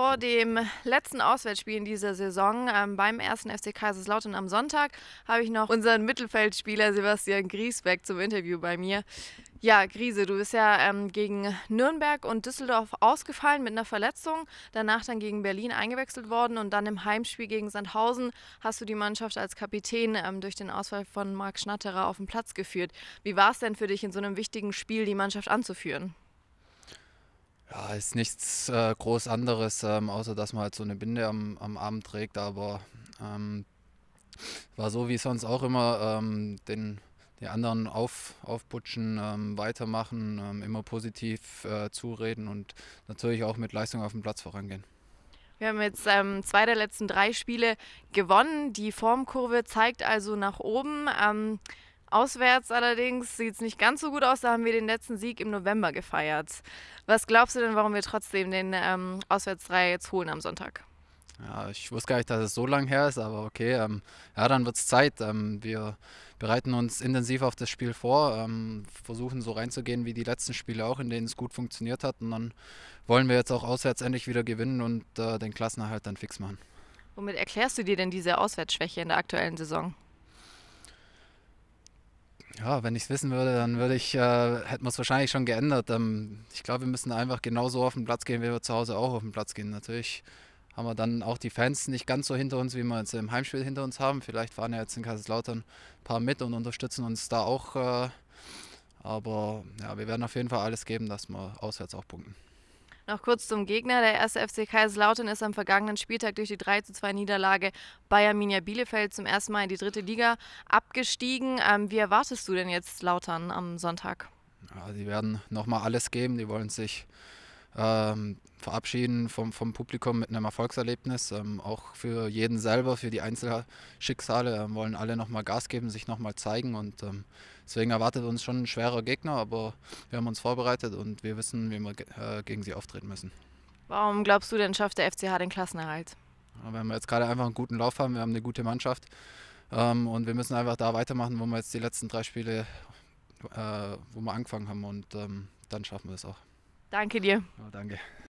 vor dem letzten Auswärtsspiel in dieser Saison ähm, beim ersten FC Kaiserslautern am Sonntag habe ich noch unseren Mittelfeldspieler Sebastian Griesbeck zum Interview bei mir. Ja, Griese, du bist ja ähm, gegen Nürnberg und Düsseldorf ausgefallen mit einer Verletzung, danach dann gegen Berlin eingewechselt worden und dann im Heimspiel gegen Sandhausen hast du die Mannschaft als Kapitän ähm, durch den Ausfall von Marc Schnatterer auf den Platz geführt. Wie war es denn für dich, in so einem wichtigen Spiel die Mannschaft anzuführen? Ja, ist nichts äh, groß anderes, ähm, außer dass man halt so eine Binde am, am Abend trägt, aber ähm, war so wie sonst auch immer, ähm, den, den anderen auf, aufputschen, ähm, weitermachen, ähm, immer positiv äh, zureden und natürlich auch mit Leistung auf dem Platz vorangehen. Wir haben jetzt ähm, zwei der letzten drei Spiele gewonnen. Die Formkurve zeigt also nach oben. Ähm, Auswärts allerdings sieht es nicht ganz so gut aus. Da haben wir den letzten Sieg im November gefeiert. Was glaubst du denn, warum wir trotzdem den ähm, Auswärts-3 jetzt holen am Sonntag? Ja, ich wusste gar nicht, dass es so lang her ist, aber okay. Ähm, ja, dann wird es Zeit. Ähm, wir bereiten uns intensiv auf das Spiel vor, ähm, versuchen so reinzugehen wie die letzten Spiele auch, in denen es gut funktioniert hat. Und dann wollen wir jetzt auch auswärts endlich wieder gewinnen und äh, den Klassenerhalt dann fix machen. Womit erklärst du dir denn diese Auswärtsschwäche in der aktuellen Saison? Ja, wenn ich es wissen würde, dann würde ich, äh, hätten wir es wahrscheinlich schon geändert. Ähm, ich glaube, wir müssen einfach genauso auf den Platz gehen, wie wir zu Hause auch auf den Platz gehen. Natürlich haben wir dann auch die Fans nicht ganz so hinter uns, wie wir jetzt im Heimspiel hinter uns haben. Vielleicht fahren ja jetzt in Kaiserslautern ein paar mit und unterstützen uns da auch. Äh, aber ja, wir werden auf jeden Fall alles geben, dass wir auswärts auch punkten. Noch kurz zum Gegner. Der erste FC Kaiserslautern ist am vergangenen Spieltag durch die 3:2 Niederlage bei Arminia Bielefeld zum ersten Mal in die dritte Liga abgestiegen. Ähm, wie erwartest du denn jetzt Lautern am Sonntag? Ja, die werden nochmal alles geben. Die wollen sich ähm, verabschieden vom, vom Publikum mit einem Erfolgserlebnis. Ähm, auch für jeden selber, für die Einzelschicksale äh, wollen alle nochmal Gas geben, sich nochmal zeigen. Und ähm, deswegen erwartet uns schon ein schwerer Gegner, aber wir haben uns vorbereitet und wir wissen, wie wir äh, gegen sie auftreten müssen. Warum glaubst du denn, schafft der FCH den Klassenerhalt? Ja, wenn wir jetzt gerade einfach einen guten Lauf haben, wir haben eine gute Mannschaft ähm, und wir müssen einfach da weitermachen, wo wir jetzt die letzten drei Spiele, äh, wo wir angefangen haben und ähm, dann schaffen wir es auch. Danke dir. Ja, danke.